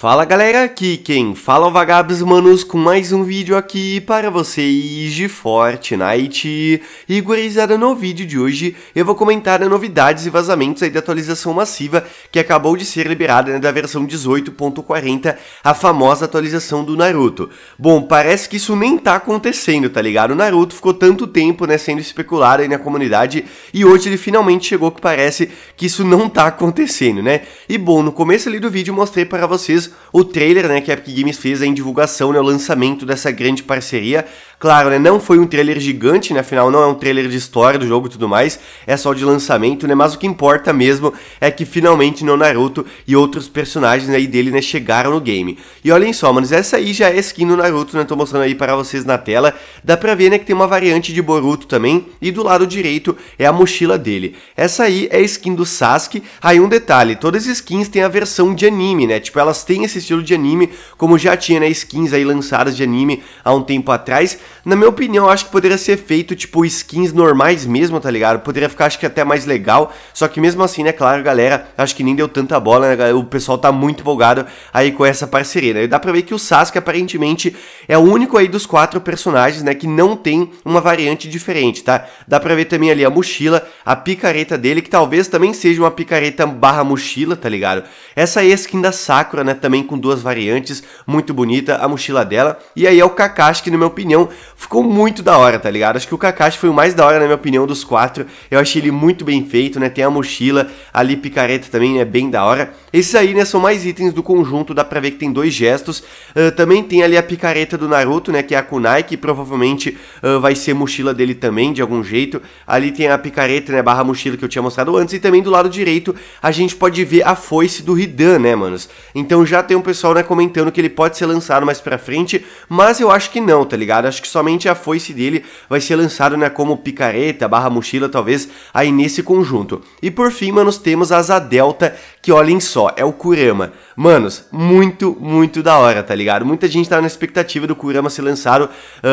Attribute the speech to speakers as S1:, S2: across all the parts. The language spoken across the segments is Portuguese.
S1: Fala galera, aqui quem fala é o Vagabes Manos com mais um vídeo aqui para vocês de Fortnite. E gurizada, no vídeo de hoje eu vou comentar novidades e vazamentos aí da atualização massiva que acabou de ser liberada né, da versão 18.40, a famosa atualização do Naruto. Bom, parece que isso nem tá acontecendo, tá ligado? O Naruto ficou tanto tempo né, sendo especulado aí na comunidade e hoje ele finalmente chegou que parece que isso não tá acontecendo, né? E bom, no começo ali do vídeo eu mostrei para vocês o trailer né, que a Epic Games fez em divulgação, né, o lançamento dessa grande parceria. Claro, né, não foi um trailer gigante, né, afinal não é um trailer de história do jogo e tudo mais, é só de lançamento, né, mas o que importa mesmo é que finalmente no Naruto e outros personagens aí dele, né, chegaram no game. E olhem só, manos, essa aí já é skin do Naruto, né, tô mostrando aí para vocês na tela, dá pra ver, né, que tem uma variante de Boruto também, e do lado direito é a mochila dele. Essa aí é a skin do Sasuke, aí um detalhe, todas as skins têm a versão de anime, né, tipo, elas têm esse estilo de anime, como já tinha, né, skins aí lançadas de anime há um tempo atrás, na minha opinião, acho que poderia ser feito, tipo, skins normais mesmo, tá ligado? Poderia ficar, acho que até mais legal. Só que mesmo assim, né, claro, galera, acho que nem deu tanta bola, né? O pessoal tá muito empolgado aí com essa parceria, né? E dá pra ver que o Sasuke, aparentemente, é o único aí dos quatro personagens, né, que não tem uma variante diferente, tá? Dá pra ver também ali a mochila, a picareta dele, que talvez também seja uma picareta barra mochila, tá ligado? Essa aí é a skin da Sakura, né, também com duas variantes, muito bonita a mochila dela. E aí é o Kakashi, que na minha opinião Ficou muito da hora, tá ligado? Acho que o Kakashi foi o mais da hora, na minha opinião, dos quatro. Eu achei ele muito bem feito, né? Tem a mochila, ali picareta também, é né? Bem da hora. Esses aí, né, são mais itens do conjunto, dá pra ver que tem dois gestos. Uh, também tem ali a picareta do Naruto, né, que é a kunai, que provavelmente uh, vai ser mochila dele também, de algum jeito. Ali tem a picareta, né, barra mochila que eu tinha mostrado antes. E também do lado direito a gente pode ver a foice do Hidan, né, manos? Então já tem um pessoal, né, comentando que ele pode ser lançado mais pra frente, mas eu acho que não, tá ligado? Acho que somente a foice dele vai ser lançado, né, como picareta, barra mochila, talvez, aí nesse conjunto. E por fim, manos, temos a Asa Delta, que olhem só, é o Kurama. Manos, muito, muito da hora, tá ligado? Muita gente tava na expectativa do Kurama ser lançado uh,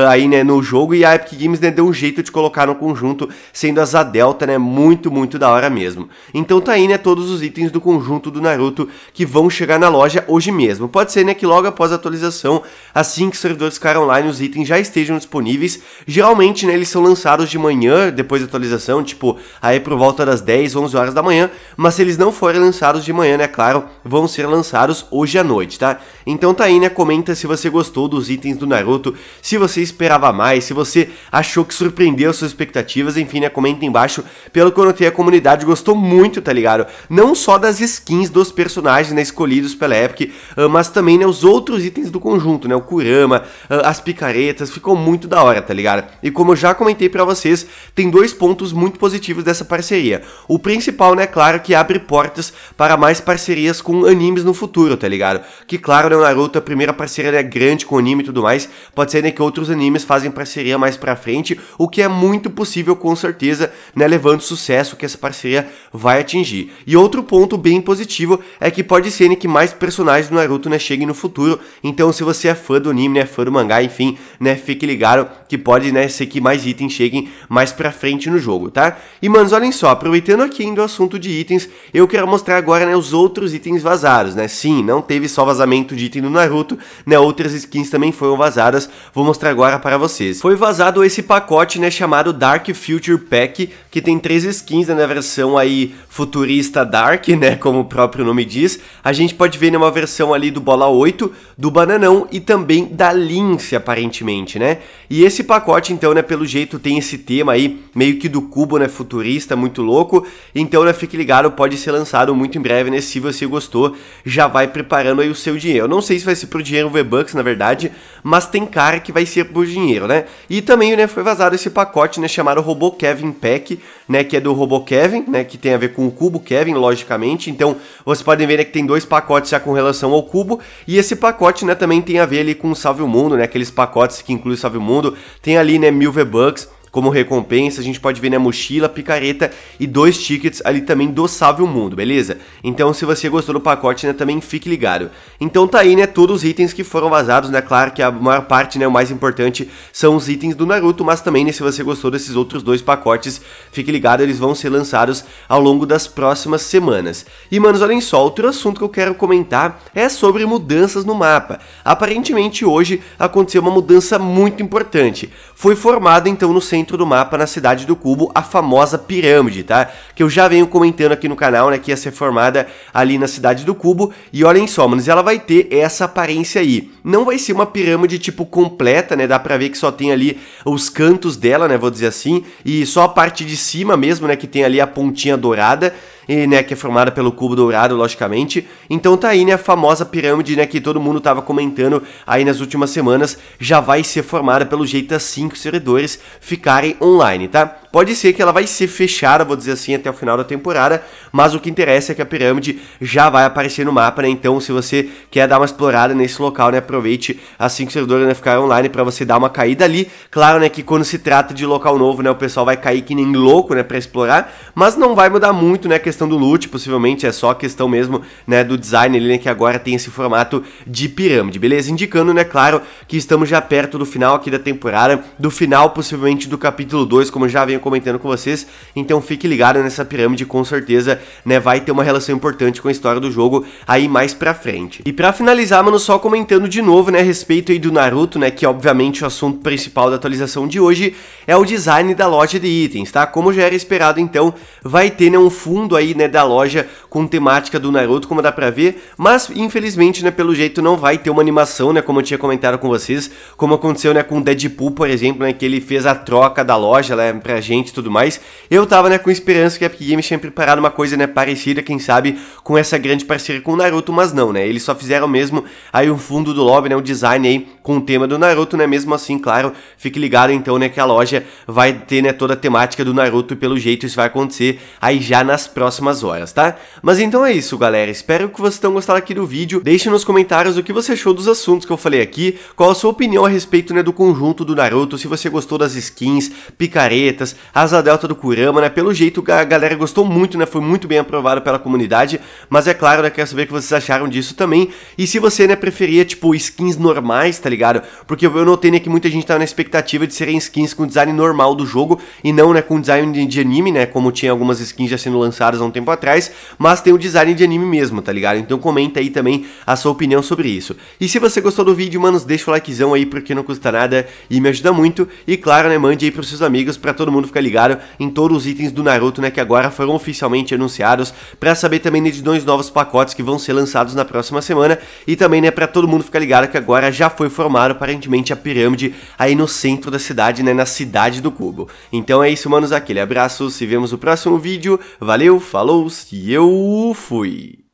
S1: aí, né, no jogo e a Epic Games, né, deu um jeito de colocar no conjunto, sendo as a Delta, né, muito, muito da hora mesmo. Então tá aí, né, todos os itens do conjunto do Naruto que vão chegar na loja hoje mesmo. Pode ser, né, que logo após a atualização, assim que os servidores ficarem online, os itens já estejam disponíveis. Geralmente, né, eles são lançados de manhã, depois da atualização, tipo, aí por volta das 10, 11 horas da manhã, mas se eles não forem lançados de manhã, né, claro, vão ser lançados lançados hoje à noite, tá? Então Tainha tá né? comenta se você gostou dos itens do Naruto, se você esperava mais, se você achou que surpreendeu suas expectativas, enfim, né? Comenta embaixo. Pelo que eu notei, a comunidade gostou muito, tá ligado? Não só das skins dos personagens, né, escolhidos pela Epic, ah, mas também, né, os outros itens do conjunto, né? O Kurama, ah, as picaretas, ficou muito da hora, tá ligado? E como eu já comentei para vocês, tem dois pontos muito positivos dessa parceria. O principal, né, claro, que abre portas para mais parcerias com animes no futuro futuro, tá ligado? Que claro, né, o Naruto, a primeira parceria é grande com o anime e tudo mais. Pode ser né, que outros animes fazem parceria mais pra frente, o que é muito possível com certeza, né, levando o sucesso que essa parceria vai atingir. E outro ponto bem positivo é que pode ser né, que mais personagens do Naruto né, cheguem no futuro. Então, se você é fã do anime, né, fã do mangá, enfim, né? Fique ligado que pode, né, ser que mais itens cheguem mais pra frente no jogo, tá? E, manos, olhem só, aproveitando aqui ainda o assunto de itens, eu quero mostrar agora, né, os outros itens vazados, né? Sim, não teve só vazamento de item do Naruto, né? Outras skins também foram vazadas, vou mostrar agora para vocês. Foi vazado esse pacote, né, chamado Dark Future Pack, que tem três skins né, na versão aí futurista Dark, né, como o próprio nome diz. A gente pode ver numa né, versão ali do Bola 8, do Bananão e também da Lince, aparentemente, né? E esse pacote, então, né, pelo jeito tem esse tema aí, meio que do cubo, né, futurista, muito louco. Então, né, fique ligado, pode ser lançado muito em breve, né, se você gostou, já vai preparando aí o seu dinheiro. não sei se vai ser pro dinheiro V-Bucks, na verdade, mas tem cara que vai ser por dinheiro, né? E também, né, foi vazado esse pacote, né, chamado Robô Kevin Pack, né, que é do robô Kevin, né, que tem a ver com o cubo Kevin, logicamente. Então, vocês podem ver né, que tem dois pacotes já com relação ao cubo, e esse pacote, né, também tem a ver ali com o Salve o Mundo, né, aqueles pacotes que inclui o Salve o Mundo. Tem ali, né, mil V-Bucks, como recompensa, a gente pode ver na né, mochila, picareta e dois tickets ali também do Salve o Mundo, beleza? Então se você gostou do pacote, né, também fique ligado. Então tá aí, né, todos os itens que foram vazados, né, claro que a maior parte, né, o mais importante são os itens do Naruto, mas também, né, se você gostou desses outros dois pacotes, fique ligado, eles vão ser lançados ao longo das próximas semanas. E, manos, olhem só, outro assunto que eu quero comentar é sobre mudanças no mapa. Aparentemente hoje aconteceu uma mudança muito importante. Foi formada, então, no centro dentro do mapa na cidade do cubo, a famosa pirâmide, tá? Que eu já venho comentando aqui no canal, né, que ia ser formada ali na cidade do cubo, e olhem só, manos, ela vai ter essa aparência aí. Não vai ser uma pirâmide tipo completa, né? Dá para ver que só tem ali os cantos dela, né, vou dizer assim, e só a parte de cima mesmo, né, que tem ali a pontinha dourada e, né, que é formada pelo cubo dourado, logicamente. Então tá aí, né, a famosa pirâmide, né, que todo mundo tava comentando aí nas últimas semanas, já vai ser formada pelo jeito as 5 servidores ficarem online, tá? Pode ser que ela vai ser fechada, vou dizer assim, até o final da temporada, mas o que interessa é que a pirâmide já vai aparecer no mapa, né? Então, se você quer dar uma explorada nesse local, né, aproveite assim que o servidor né, ficar online para você dar uma caída ali. Claro, né, que quando se trata de local novo, né, o pessoal vai cair que nem louco, né, para explorar, mas não vai mudar muito, né, a questão do loot, possivelmente é só questão mesmo, né, do design ali, né, que agora tem esse formato de pirâmide, beleza? Indicando, né, claro, que estamos já perto do final aqui da temporada, do final possivelmente do capítulo 2, como já vem comentando com vocês. Então fique ligado nessa pirâmide, com certeza, né, vai ter uma relação importante com a história do jogo aí mais pra frente. E pra finalizar, mano, só comentando de novo, né, a respeito aí do Naruto, né, que obviamente o assunto principal da atualização de hoje é o design da loja de itens, tá? Como já era esperado, então, vai ter, né, um fundo aí, né, da loja com temática do Naruto, como dá pra ver, mas infelizmente, né, pelo jeito não vai ter uma animação, né, como eu tinha comentado com vocês, como aconteceu, né, com o Deadpool, por exemplo, né, que ele fez a troca da loja, né, pra gente e tudo mais, eu tava, né, com esperança que a Epic Games tinha preparado uma coisa, né, parecida, quem sabe, com essa grande parceria com o Naruto, mas não, né, eles só fizeram mesmo aí o um fundo do lobby, né, o design aí com o tema do Naruto, né, mesmo assim, claro, fique ligado então, né, que a loja vai ter, né, toda a temática do Naruto e pelo jeito isso vai acontecer aí já nas próximas horas, tá? Mas então é isso, galera, espero que vocês tenham gostado aqui do vídeo, deixe nos comentários o que você achou dos assuntos que eu falei aqui, qual a sua opinião a respeito, né, do conjunto do Naruto, se você gostou das skins, picaretas, Asa Delta do Curama, né? Pelo jeito a galera gostou muito, né? Foi muito bem aprovada pela comunidade, mas é claro, né? Quero saber o que vocês acharam disso também. E se você, né, preferia, tipo, skins normais, tá ligado? Porque eu notei, né, que muita gente tava na expectativa de serem skins com design normal do jogo e não, né, com design de anime, né? Como tinha algumas skins já sendo lançadas há um tempo atrás, mas tem o design de anime mesmo, tá ligado? Então comenta aí também a sua opinião sobre isso. E se você gostou do vídeo, manos, deixa o likezão aí porque não custa nada e me ajuda muito. E claro, né, mande aí pros seus amigos para todo mundo mundo fica ligado em todos os itens do Naruto, né, que agora foram oficialmente anunciados, para saber também né, de dois novos pacotes que vão ser lançados na próxima semana e também, né, para todo mundo ficar ligado que agora já foi formado aparentemente a pirâmide aí no centro da cidade, né, na cidade do cubo. Então é isso, manos, aquele abraço, se vemos no próximo vídeo. Valeu, falou, e eu fui.